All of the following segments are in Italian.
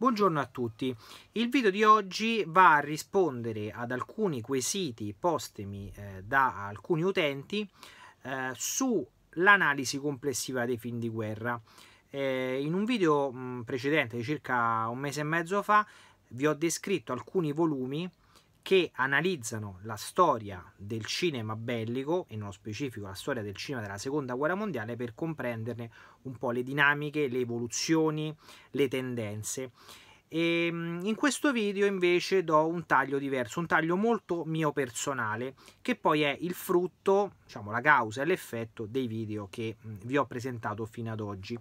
Buongiorno a tutti, il video di oggi va a rispondere ad alcuni quesiti postemi eh, da alcuni utenti eh, sull'analisi complessiva dei film di guerra. Eh, in un video mh, precedente di circa un mese e mezzo fa vi ho descritto alcuni volumi che analizzano la storia del cinema bellico, e nello specifico la storia del cinema della seconda guerra mondiale, per comprenderne un po' le dinamiche, le evoluzioni, le tendenze. E ehm, in questo video invece do un taglio diverso, un taglio molto mio personale, che poi è il frutto, diciamo la causa e l'effetto dei video che vi ho presentato fino ad oggi.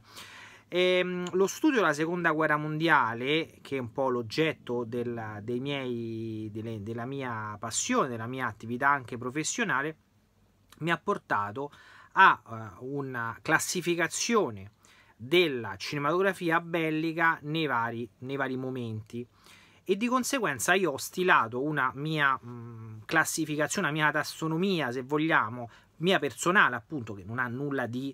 E, ehm, lo studio della seconda guerra mondiale, che è un po' l'oggetto della, della mia passione, della mia attività anche professionale, mi ha portato a eh, una classificazione della cinematografia bellica nei vari, nei vari momenti e di conseguenza io ho stilato una mia mh, mm, classificazione, una mia tassonomia se vogliamo, mia personale appunto che non ha nulla di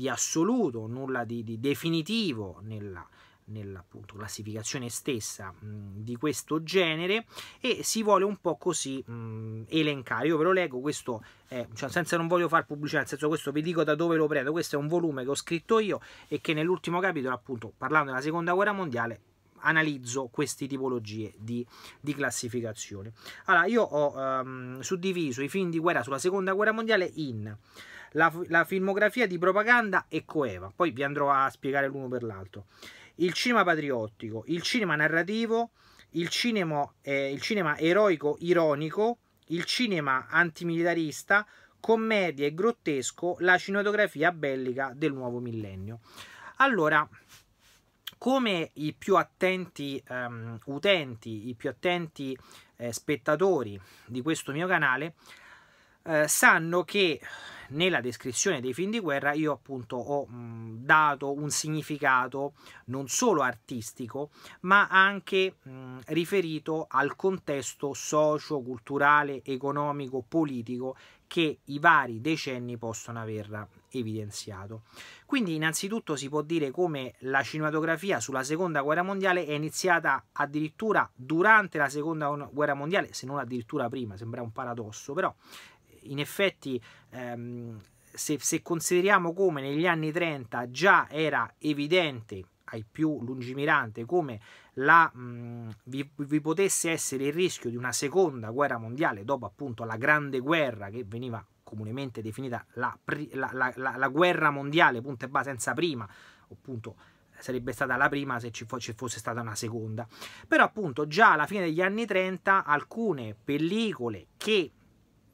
di assoluto, nulla di, di definitivo nella, nella appunto, classificazione stessa mh, di questo genere e si vuole un po' così mh, elencare. Io ve lo leggo, questo è, cioè, senza non voglio fare pubblicità, nel senso questo vi dico da dove lo prendo, questo è un volume che ho scritto io e che nell'ultimo capitolo, appunto parlando della seconda guerra mondiale, analizzo queste tipologie di, di classificazione. Allora, io ho ehm, suddiviso i film di guerra sulla seconda guerra mondiale in la, la filmografia di propaganda e coeva. Poi vi andrò a spiegare l'uno per l'altro. Il cinema patriottico, il cinema narrativo, il cinema, eh, il cinema eroico ironico, il cinema antimilitarista, commedia e grottesco, la cinematografia bellica del nuovo millennio. Allora, come i più attenti um, utenti, i più attenti eh, spettatori di questo mio canale eh, sanno che nella descrizione dei film di guerra io appunto ho mh, mm, dato un significato non solo artistico, ma anche mh, mm, riferito al contesto socio, culturale, economico, politico che i vari decenni possono aver evidenziato. Quindi innanzitutto si può dire come la cinematografia sulla Seconda Guerra Mondiale è iniziata addirittura durante la Seconda Guerra Mondiale, se non addirittura prima, sembra un paradosso, però in effetti ehm, se, se, consideriamo come negli anni 30 già era evidente ai più lungimirante come la, mh, mm, vi, vi, potesse essere il rischio di una seconda guerra mondiale dopo appunto la grande guerra che veniva comunemente definita la, la, la guerra mondiale punto e base senza prima appunto sarebbe stata la prima se ci, fosse stata una seconda. Però appunto già alla fine degli anni 30 alcune pellicole che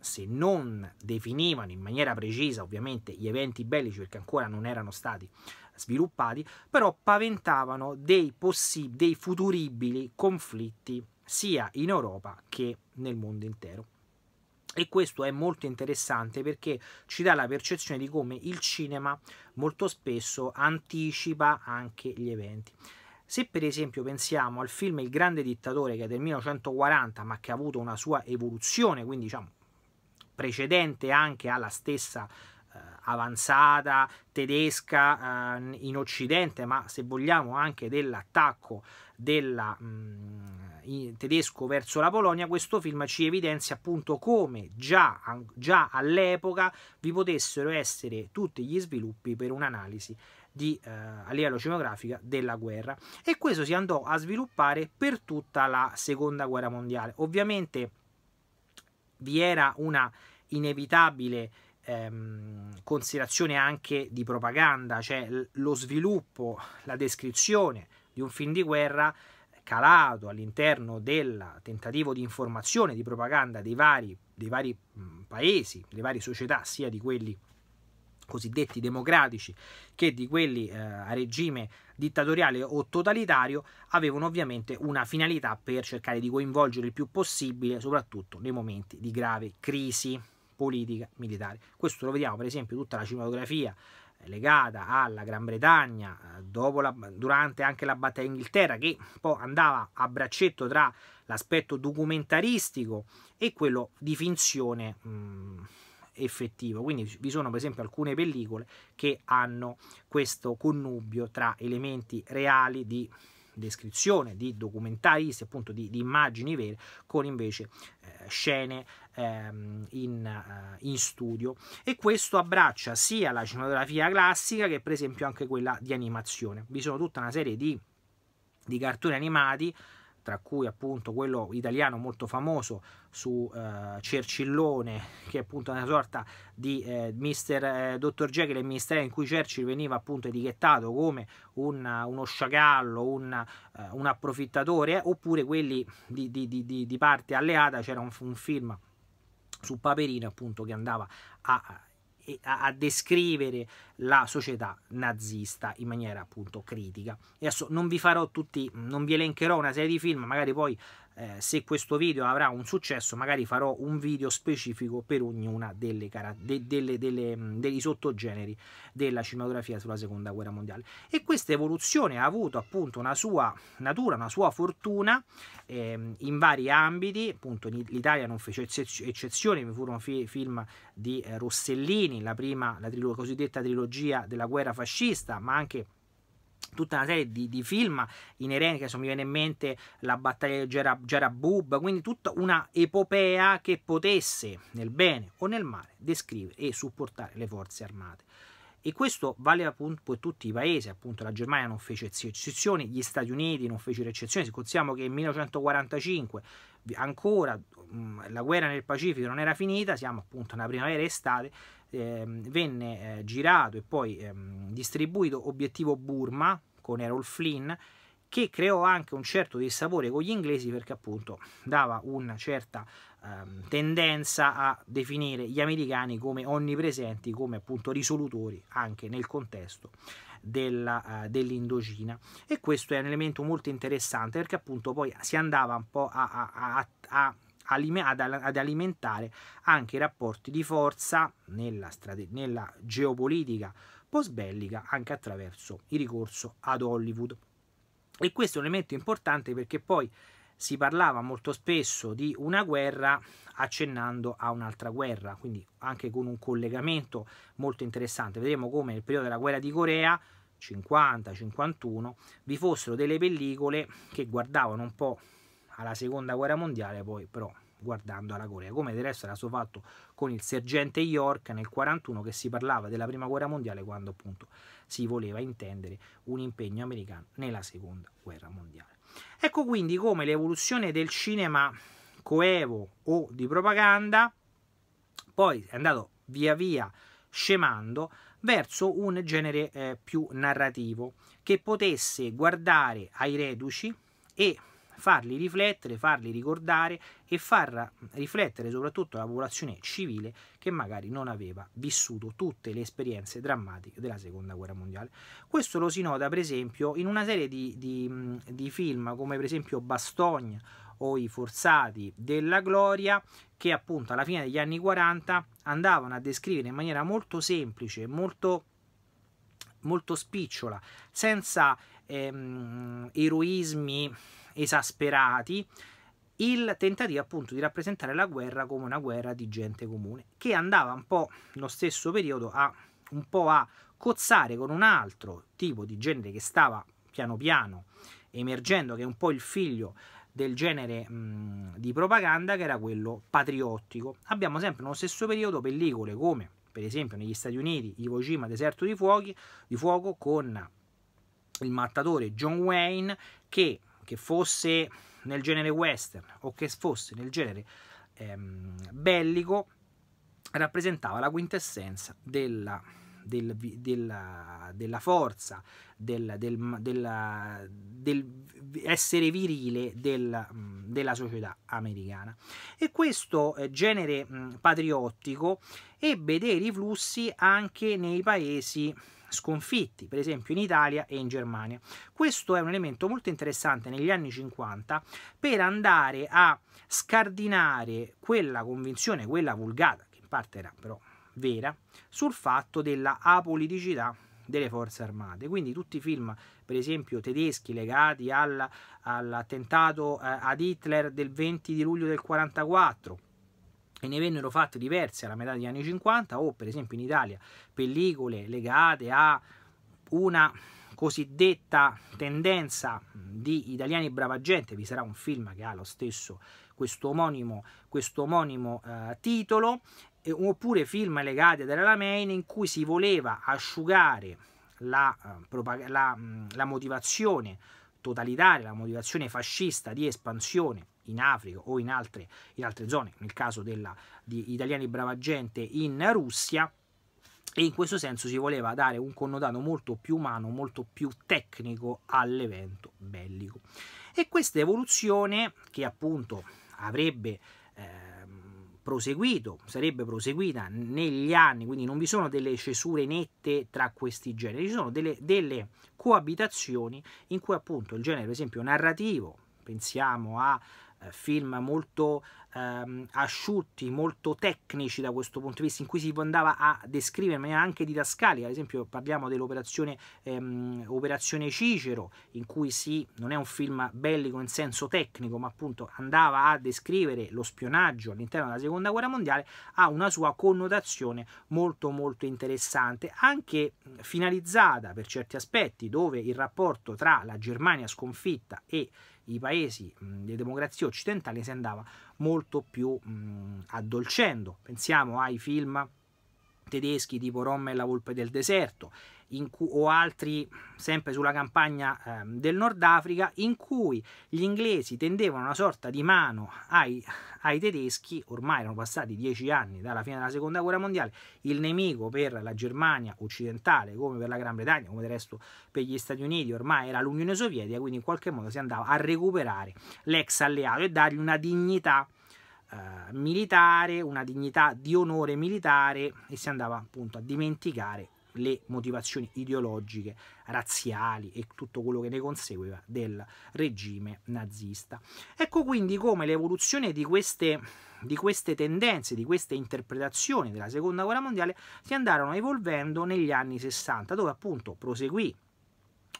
se non definivano in maniera precisa ovviamente gli eventi bellici perché ancora non erano stati sviluppati, però paventavano dei, dei futuribili conflitti sia in Europa che nel mondo intero. E questo è molto interessante perché ci dà la percezione di come il cinema molto spesso anticipa anche gli eventi. Se per esempio pensiamo al film Il grande dittatore che è del 1940 ma che ha avuto una sua evoluzione, quindi diciamo precedente anche alla stessa eh, avanzata tedesca eh, in occidente ma se vogliamo anche dell'attacco della, mh, mm, tedesco verso la Polonia questo film ci evidenzia appunto come già, già all'epoca vi potessero essere tutti gli sviluppi per un'analisi di, eh, a livello cinematografica della guerra e questo si andò a sviluppare per tutta la seconda guerra mondiale ovviamente vi era una inevitabile ehm, considerazione anche di propaganda, cioè lo sviluppo, la descrizione di un film di guerra calato all'interno del tentativo di informazione, di propaganda dei vari, dei vari paesi, delle varie società, sia di quelli cosiddetti democratici che di quelli eh, a regime dittatoriale o totalitario avevano ovviamente una finalità per cercare di coinvolgere il più possibile soprattutto nei momenti di grave crisi politica militare. Questo lo vediamo per esempio tutta la cinematografia eh, legata alla Gran Bretagna eh, la, durante anche la battaglia d'Inghilterra che poi andava a braccetto tra l'aspetto documentaristico e quello di finzione mh, mm, effettivo. Quindi vi sono per esempio alcune pellicole che hanno questo connubio tra elementi reali di descrizione, di documentaristi, appunto di, di, immagini vere, con invece eh, scene ehm, in, eh, in, studio. E questo abbraccia sia la cinematografia classica che per esempio anche quella di animazione. Vi sono tutta una serie di, di cartoni animati tra cui appunto quello italiano molto famoso su eh, Cercillone, che è appunto una sorta di eh, Mister eh, Dottor Jekyll e Mister in cui Cerci veniva appunto etichettato come un, uno sciacallo, un, eh, un, approfittatore, oppure quelli di, di, di, di parte alleata, c'era un, un film su Paperino appunto che andava a a, a descrivere la società nazista in maniera appunto critica. Adesso non vi farò tutti, non vi elencherò una serie di film, magari poi eh, se questo video avrà un successo magari farò un video specifico per ognuna delle, de delle, delle mm, dei sottogeneri della cinematografia sulla seconda guerra mondiale e questa evoluzione ha avuto appunto una sua natura una sua fortuna ehm, in vari ambiti appunto l'Italia non fece eccezione vi furono fi film di eh, Rossellini la prima la trilo cosiddetta trilogia della guerra fascista ma anche tutta una serie di, di film inerenti, adesso mi viene in mente la battaglia di Gerabub, quindi tutta una epopea che potesse, nel bene o nel male, descrivere e supportare le forze armate. E questo vale appunto per tutti i paesi, appunto la Germania non fece eccezioni, gli Stati Uniti non fecero eccezioni, se consideriamo che nel 1945 ancora mm, la guerra nel Pacifico non era finita, siamo appunto nella primavera estate, ehm, venne eh, girato e poi ehm, distribuito Obiettivo Burma con Errol Flynn che creò anche un certo dissapore con gli inglesi perché appunto dava una certa ehm, tendenza a definire gli americani come onnipresenti, come appunto risolutori anche nel contesto della, eh, dell'Indogina e questo è un elemento molto interessante perché appunto poi si andava un po' a, a, a, ad alimentare anche i rapporti di forza nella, strate- nella geopolitica postbellica anche attraverso il ricorso ad Hollywood. E questo è un elemento importante perché poi si parlava molto spesso di una guerra accennando a un'altra guerra, quindi anche con un collegamento molto interessante. Vedremo come nel periodo della guerra di Corea 50, 51, vi fossero delle pellicole che guardavano un po' alla seconda guerra mondiale, poi però guardando alla Corea, come del resto era stato fatto con il sergente York nel 41 che si parlava della prima guerra mondiale quando appunto si voleva intendere un impegno americano nella seconda guerra mondiale. Ecco quindi come l'evoluzione del cinema coevo o di propaganda poi è andato via via scemando verso un genere eh, più narrativo che potesse guardare ai reduci e farli riflettere, farli ricordare e far riflettere soprattutto la popolazione civile che magari non aveva vissuto tutte le esperienze drammatiche della seconda guerra mondiale. Questo lo si nota per esempio in una serie di, di, di film come per esempio Bastogna o i forzati della gloria che appunto alla fine degli anni 40 andavano a descrivere in maniera molto semplice, molto, molto spicciola, senza ehm, eroismi esasperati, il tentativo appunto di rappresentare la guerra come una guerra di gente comune, che andava un po' nello stesso periodo a un po' a cozzare con un altro tipo di genere che stava piano piano emergendo, che è un po' il figlio del genere mh, di propaganda che era quello patriottico. Abbiamo sempre nello stesso periodo pellicole come per esempio negli Stati Uniti Iwo Jima Deserto di, fuochi, di Fuoco con il mattatore John Wayne che, che, fosse nel genere western o che fosse nel genere ehm, bellico rappresentava la quintessenza della del, della, della, forza, del, del, della, del essere virile mm, della società americana. E questo eh, genere mm, patriottico ebbe dei riflussi anche nei paesi sconfitti, per esempio in Italia e in Germania. Questo è un elemento molto interessante negli anni 50 per andare a scardinare quella convinzione, quella vulgata, che in parte era però vera sul fatto della apoliticità delle forze armate. Quindi tutti i film, per esempio tedeschi, legati alla, all'attentato eh, ad Hitler del 20 di luglio del 1944, e ne vennero fatte diverse alla metà degli anni 50 o per esempio in Italia pellicole legate a una cosiddetta tendenza di italiani brava gente, vi sarà un film che ha lo stesso questo omonimo, questo omonimo eh, titolo oppure film legati ad Era Main in cui si voleva asciugare la, eh, la, mm, la motivazione totalitaria, la motivazione fascista di espansione in Africa o in altre, in altre zone, nel caso della, di italiani brava gente in Russia, e in questo senso si voleva dare un connotato molto più umano, molto più tecnico all'evento bellico. E questa evoluzione, che appunto avrebbe proseguito, sarebbe proseguita negli anni, quindi non vi sono delle cesure nette tra questi generi, ci sono delle, delle coabitazioni in cui appunto il genere, per esempio, narrativo, pensiamo a eh, film molto ehm, asciutti, molto tecnici da questo punto di vista, in cui si andava a descrivere in maniera anche didascalica, ad esempio parliamo dell'operazione ehm, Operazione Cicero, in cui si, non è un film bellico in senso tecnico, ma appunto andava a descrivere lo spionaggio all'interno della Seconda Guerra Mondiale, ha una sua connotazione molto molto interessante, anche finalizzata per certi aspetti, dove il rapporto tra la Germania sconfitta e i paesi mh, di democrazia occidentale si andava molto più mh, addolcendo. Pensiamo ai film tedeschi tipo Roma e la volpe del deserto, cui, o altri sempre sulla campagna eh, del Nord Africa in cui gli inglesi tendevano una sorta di mano ai, ai, tedeschi, ormai erano passati dieci anni dalla fine della seconda guerra mondiale, il nemico per la Germania occidentale come per la Gran Bretagna, come del resto per gli Stati Uniti ormai era l'Unione Sovietica, quindi in qualche modo si andava a recuperare l'ex alleato e dargli una dignità eh, militare, una dignità di onore militare e si andava appunto a dimenticare le motivazioni ideologiche, razziali e tutto quello che ne conseguiva del regime nazista. Ecco quindi come l'evoluzione di queste, di queste tendenze, di queste interpretazioni della seconda guerra mondiale si andarono evolvendo negli anni 60, dove appunto proseguì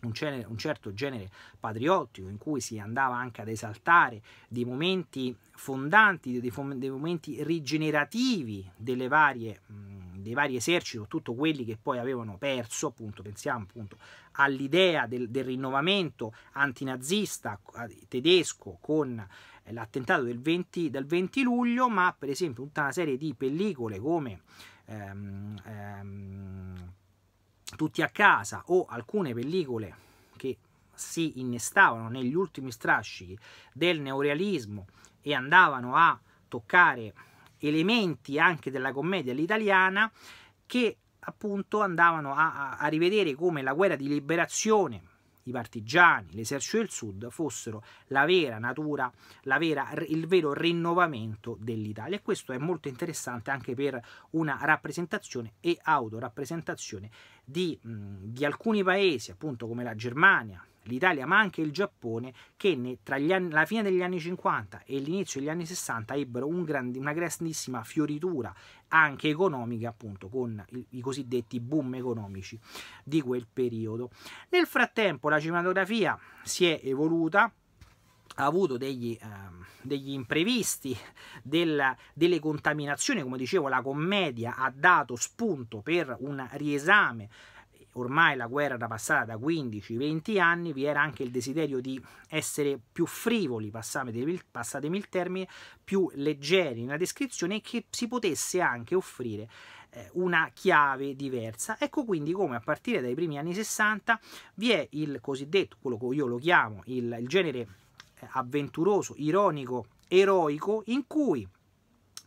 un, genere, un, certo genere patriottico in cui si andava anche ad esaltare dei momenti fondanti, dei, dei momenti rigenerativi delle varie mh, dei vari eserciti, soprattutto quelli che poi avevano perso, appunto, pensiamo appunto all'idea del, del rinnovamento antinazista eh, tedesco con l'attentato del 20, del 20 luglio, ma per esempio tutta una serie di pellicole come ehm, ehm, Tutti a casa o alcune pellicole che si innestavano negli ultimi strascichi del neorealismo e andavano a toccare elementi anche della commedia all'italiana che appunto andavano a, a, a rivedere come la guerra di liberazione i partigiani, l'esercito del sud fossero la vera natura, la vera, il vero rinnovamento dell'Italia. E questo è molto interessante anche per una rappresentazione e autorappresentazione di, di alcuni paesi, appunto come la Germania, l'Italia ma anche il Giappone che tra anni, la fine degli anni 50 e l'inizio degli anni 60 ebbero un grandi, una grandissima fioritura anche economica appunto con i, i cosiddetti boom economici di quel periodo. Nel frattempo la cinematografia si è evoluta ha avuto degli, ehm, degli imprevisti, della, delle contaminazioni, come dicevo la commedia ha dato spunto per un riesame ormai la guerra era passata da 15-20 anni, vi era anche il desiderio di essere più frivoli, passatemi, il termine, più leggeri nella descrizione e che si potesse anche offrire eh, una chiave diversa. Ecco quindi come a partire dai primi anni 60 vi è il cosiddetto, quello che io lo chiamo, il, il genere eh, avventuroso, ironico, eroico, in cui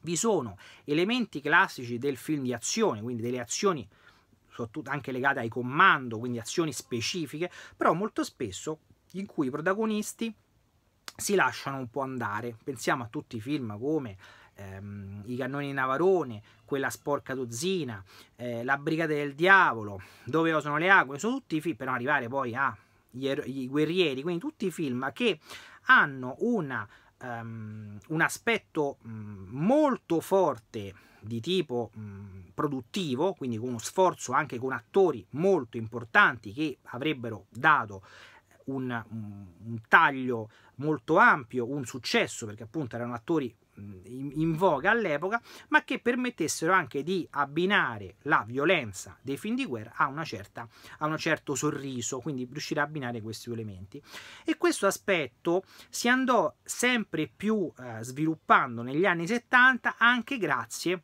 vi sono elementi classici del film di azione, quindi delle azioni sono anche legate ai comando, quindi azioni specifiche, però molto spesso in cui i protagonisti si lasciano un po' andare. Pensiamo a tutti i film come ehm, I cannoni di Navarone, Quella sporca dozzina, eh, La brigata del diavolo, Dove osano le acque, sono tutti i film, per non arrivare poi a er-, I guerrieri, quindi tutti i film che hanno una um, un aspetto mm, molto forte di tipo mm, produttivo, quindi con uno sforzo anche con attori molto importanti che avrebbero dato un, mm, un, taglio molto ampio, un successo, perché appunto erano attori in voga all'epoca, ma che permettessero anche di abbinare la violenza dei film di guerra a, una certa, a un certo sorriso, quindi riuscire a abbinare questi due elementi. E questo aspetto si andò sempre più eh, sviluppando negli anni 70 anche grazie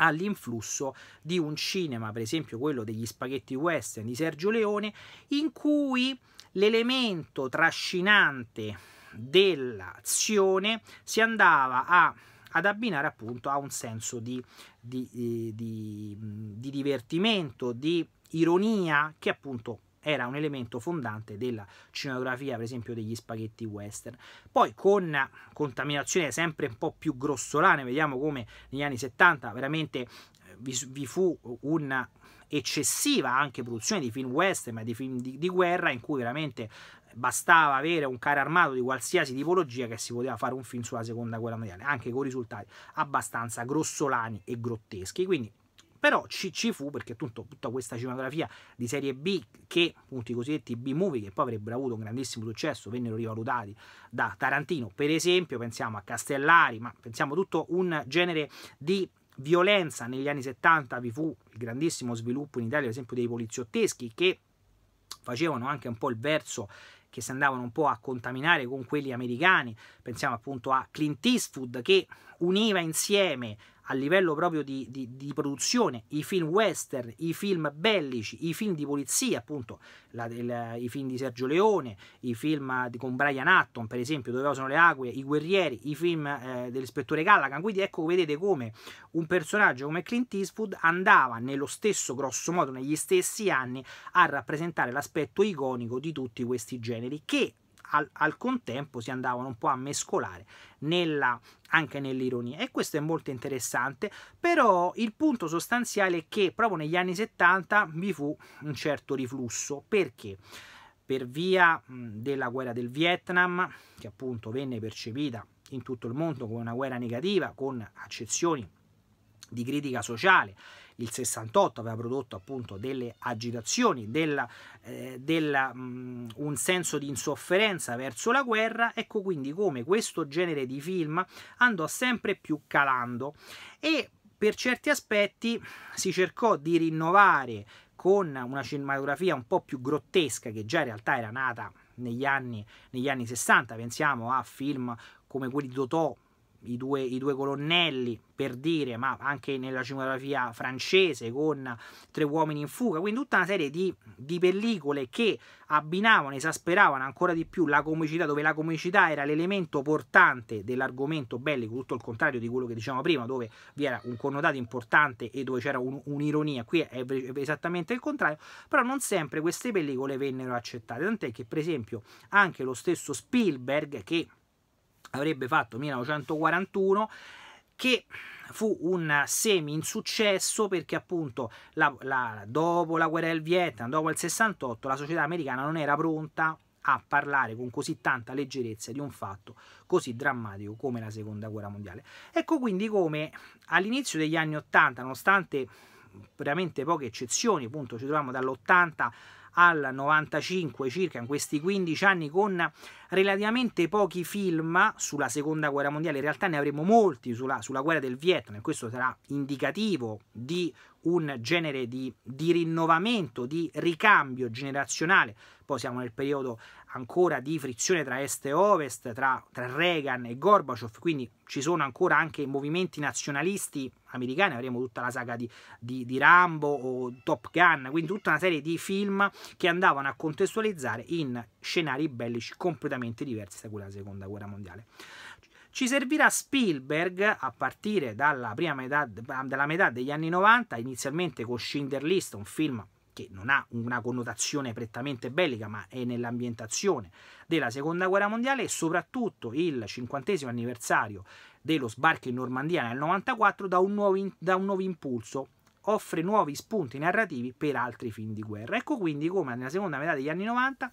all'influsso di un cinema, per esempio quello degli spaghetti western di Sergio Leone, in cui l'elemento trascinante dell'azione si andava a, ad abbinare appunto a un senso di, di, eh, di, di divertimento, di ironia che appunto era un elemento fondante della cinematografia, per esempio, degli spaghetti western. Poi con contaminazioni sempre un po' più grossolane, vediamo come negli anni 70 veramente eh, vi, vi fu un'eccessiva anche produzione di film western, ma di film di, di guerra, in cui veramente bastava avere un carro armato di qualsiasi tipologia che si poteva fare un film sulla seconda guerra mondiale, anche con risultati abbastanza grossolani e grotteschi. Quindi però ci, ci, fu perché appunto tutta questa cinematografia di serie B che appunto i cosiddetti B-movie che poi avrebbero avuto un grandissimo successo vennero rivalutati da Tarantino per esempio pensiamo a Castellari ma pensiamo a tutto un genere di violenza negli anni 70 vi fu il grandissimo sviluppo in Italia ad esempio dei poliziotteschi che facevano anche un po' il verso che si andavano un po' a contaminare con quelli americani, pensiamo appunto a Clint Eastwood che univa insieme a livello proprio di, di, di, produzione, i film western, i film bellici, i film di polizia, appunto, la, il, i film di Sergio Leone, i film eh, con Brian Atton, per esempio, dove sono le acque, i guerrieri, i film eh, dell'ispettore Callaghan. Quindi ecco, vedete come un personaggio come Clint Eastwood andava nello stesso, grosso modo, negli stessi anni a rappresentare l'aspetto iconico di tutti questi generi che al, al contempo si andavano un po' a mescolare nella, anche nell'ironia e questo è molto interessante però il punto sostanziale è che proprio negli anni 70 vi fu un certo riflusso perché per via della guerra del Vietnam che appunto venne percepita in tutto il mondo come una guerra negativa con accezioni di critica sociale il 68 aveva prodotto appunto delle agitazioni, della, eh, della, mh, mm, un senso di insofferenza verso la guerra, ecco quindi come questo genere di film andò sempre più calando e per certi aspetti si cercò di rinnovare con una cinematografia un po' più grottesca che già in realtà era nata negli anni, negli anni 60, pensiamo a film come quelli di Totò i due, i due, colonnelli per dire, ma anche nella cinematografia francese con Tre uomini in fuga, quindi tutta una serie di, di pellicole che abbinavano, esasperavano ancora di più la comicità, dove la comicità era l'elemento portante dell'argomento bellico, tutto il contrario di quello che dicevamo prima, dove vi era un connotato importante e dove c'era un'ironia, un qui è esattamente il contrario, però non sempre queste pellicole vennero accettate, tant'è che per esempio anche lo stesso Spielberg che avrebbe fatto 1941 che fu un semi insuccesso perché appunto la, la, dopo la guerra del Vietnam, dopo il 68, la società americana non era pronta a parlare con così tanta leggerezza di un fatto così drammatico come la seconda guerra mondiale. Ecco quindi come all'inizio degli anni 80, nonostante veramente poche eccezioni, appunto ci troviamo dall'80 al 95 circa in questi 15 anni con relativamente pochi film sulla seconda guerra mondiale, in realtà ne avremo molti sulla, sulla guerra del Vietnam e questo sarà indicativo di un genere di, di, rinnovamento, di ricambio generazionale. Poi siamo nel periodo ancora di frizione tra est e ovest, tra, tra Reagan e Gorbaciov, quindi ci sono ancora anche movimenti nazionalisti americani, avremo tutta la saga di, di, di, Rambo o Top Gun, quindi tutta una serie di film che andavano a contestualizzare in scenari bellici completamente diversi da quella della seconda guerra mondiale. Ci servirà Spielberg a partire dalla, prima metà, dalla metà degli anni 90, inizialmente con Schindler List, un film che non ha una connotazione prettamente bellica, ma è nell'ambientazione della seconda guerra mondiale e soprattutto il cinquantesimo anniversario dello sbarco in Normandia nel 94 da un nuovo, in, dà un nuovo impulso offre nuovi spunti narrativi per altri film di guerra. Ecco quindi come nella seconda metà degli anni 90,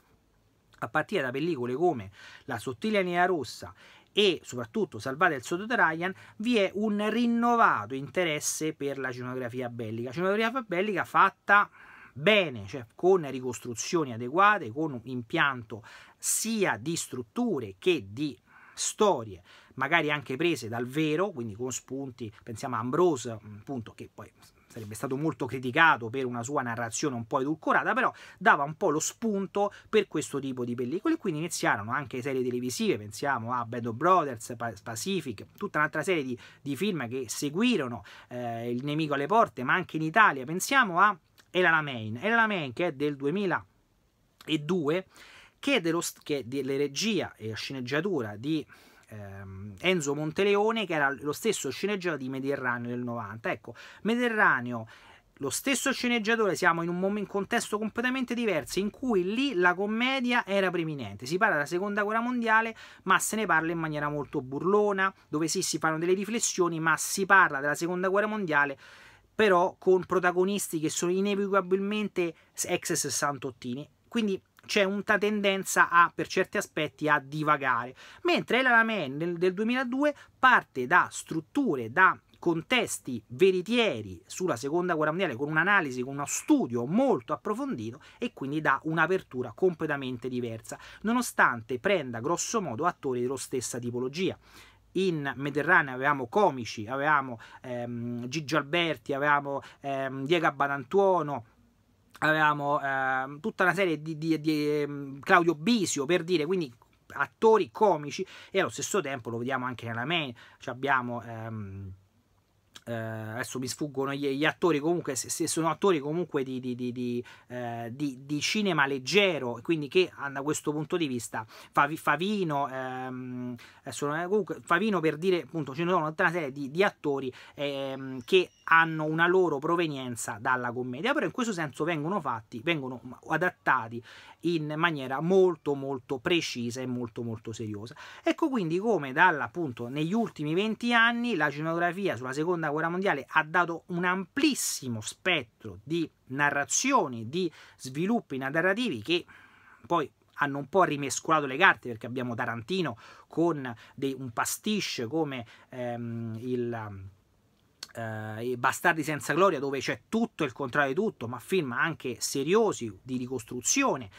a partire da pellicole come La sottile linea rossa e soprattutto Salvate il soldato Ryan, vi è un rinnovato interesse per la scenografia bellica. Scenografia bellica fatta bene, cioè con ricostruzioni adeguate, con un impianto sia di strutture che di storie magari anche prese dal vero, quindi con spunti, pensiamo a Ambrose, appunto, che poi sarebbe stato molto criticato per una sua narrazione un po' edulcorata, però dava un po' lo spunto per questo tipo di pellicole, quindi iniziarono anche serie televisive, pensiamo a Bad Brothers, Pacific, tutta un'altra serie di, di film che seguirono eh, Il nemico alle porte, ma anche in Italia, pensiamo a la El Alamein. la Main che è del 2002, che, dello, che è delle regia e sceneggiatura di ehm, Enzo Monteleone, che era lo stesso sceneggiatore di Mediterraneo del 90. Ecco, Mediterraneo lo stesso sceneggiatore, siamo in un, momento, contesto completamente diverso in cui lì la commedia era preminente. Si parla della seconda guerra mondiale, ma se ne parla in maniera molto burlona, dove sì si fanno delle riflessioni, ma si parla della seconda guerra mondiale però con protagonisti che sono inevitabilmente ex sessantottini. Quindi c'è una tendenza a, per certi aspetti a divagare, mentre la Man del 2002 parte da strutture, da contesti veritieri sulla seconda guerra mondiale con un'analisi, con uno studio molto approfondito e quindi dà un'apertura completamente diversa, nonostante prenda grosso modo attori dello stessa tipologia in Mediterraneo avevamo comici, avevamo ehm, Gigi Alberti, avevamo ehm, Diego Badantuono, avevamo eh, tutta una serie di, di, di, ehm, Claudio Bisio per dire quindi attori comici e allo stesso tempo lo vediamo anche nella main cioè abbiamo ehm, eh, adesso mi sfuggono gli, gli attori comunque se, se, sono attori comunque di, di, di, eh, di, cinema leggero quindi che da questo punto di vista Favino ehm, eh, sono, eh, comunque, Favino per dire appunto ci sono tutta una serie di, attori ehm, che hanno una loro provenienza dalla commedia però in questo senso vengono fatti vengono adattati in maniera molto molto precisa e molto molto seriosa. Ecco quindi come dall'appunto negli ultimi 20 anni la genografia sulla seconda guerra mondiale ha dato un amplissimo spettro di narrazioni, di sviluppi narrativi che poi hanno un po' rimescolato le carte perché abbiamo Tarantino con dei, un pastiche come ehm, il eh, Bastardi senza gloria dove c'è tutto il contrario di tutto, ma film anche seriosi di ricostruzione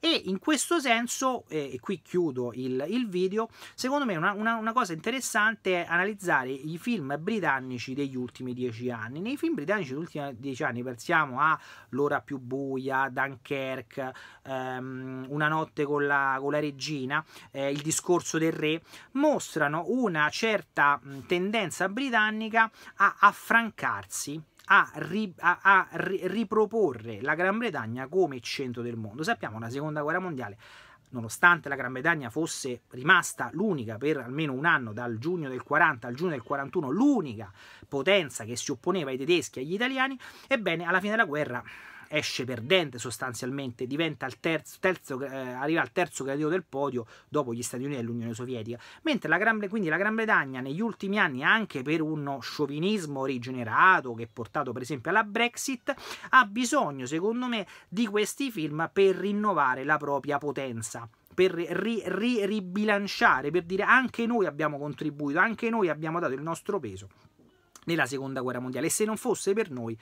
e in questo senso, eh, e qui chiudo il, il video, secondo me una, una, una, cosa interessante è analizzare i film britannici degli ultimi dieci anni. Nei film britannici degli ultimi dieci anni pensiamo a L'ora più buia, Dunkerque, ehm, Una notte con la, con la regina, eh, Il discorso del re, mostrano una certa mh, tendenza britannica a affrancarsi a, ri, a, a ri, riproporre la Gran Bretagna come centro del mondo. Sappiamo che la seconda guerra mondiale nonostante la Gran Bretagna fosse rimasta l'unica per almeno un anno, dal giugno del 40 al giugno del 41, l'unica potenza che si opponeva ai tedeschi e agli italiani, ebbene alla fine della guerra esce perdente sostanzialmente, al terzo, terzo, eh, arriva al terzo gradino del podio dopo gli Stati Uniti e l'Unione Sovietica, mentre la Gran, quindi la Gran Bretagna negli ultimi anni anche per uno sciovinismo rigenerato che è portato per esempio alla Brexit ha bisogno secondo me di questi film per rinnovare la propria potenza per ri, ri, ribilanciare, per dire anche noi abbiamo contribuito, anche noi abbiamo dato il nostro peso nella seconda guerra mondiale e se non fosse per noi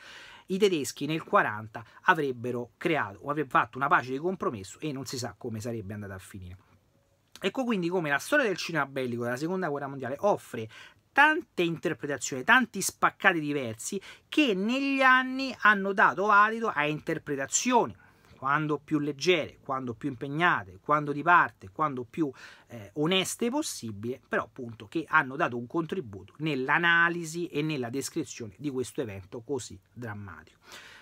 i tedeschi nel 40 avrebbero creato o avrebbero fatto una pace di compromesso e non si sa come sarebbe andata a finire. Ecco quindi come la storia del cinema bellico della seconda guerra mondiale offre tante interpretazioni, tanti spaccati diversi che negli anni hanno dato valido a interpretazioni quando più leggere, quando più impegnate, quando di parte, quando più eh, oneste possibile, però appunto che hanno dato un contributo nell'analisi e nella descrizione di questo evento così drammatico.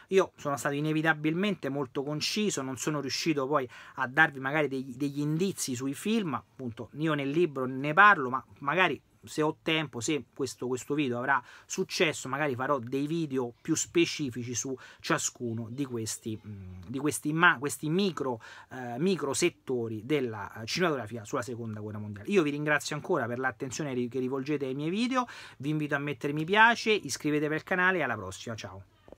Io sono stato inevitabilmente molto conciso, non sono riuscito poi a darvi magari degli, degli indizi sui film, appunto io nel libro ne parlo, ma magari se ho tempo, se questo, questo video avrà successo, magari farò dei video più specifici su ciascuno di questi, mm, di questi, ma, questi micro, eh, micro settori della eh, cinematografia sulla seconda guerra mondiale. Io vi ringrazio ancora per l'attenzione che rivolgete ai miei video, vi invito a mettere mi piace, iscrivetevi al canale e alla prossima, ciao!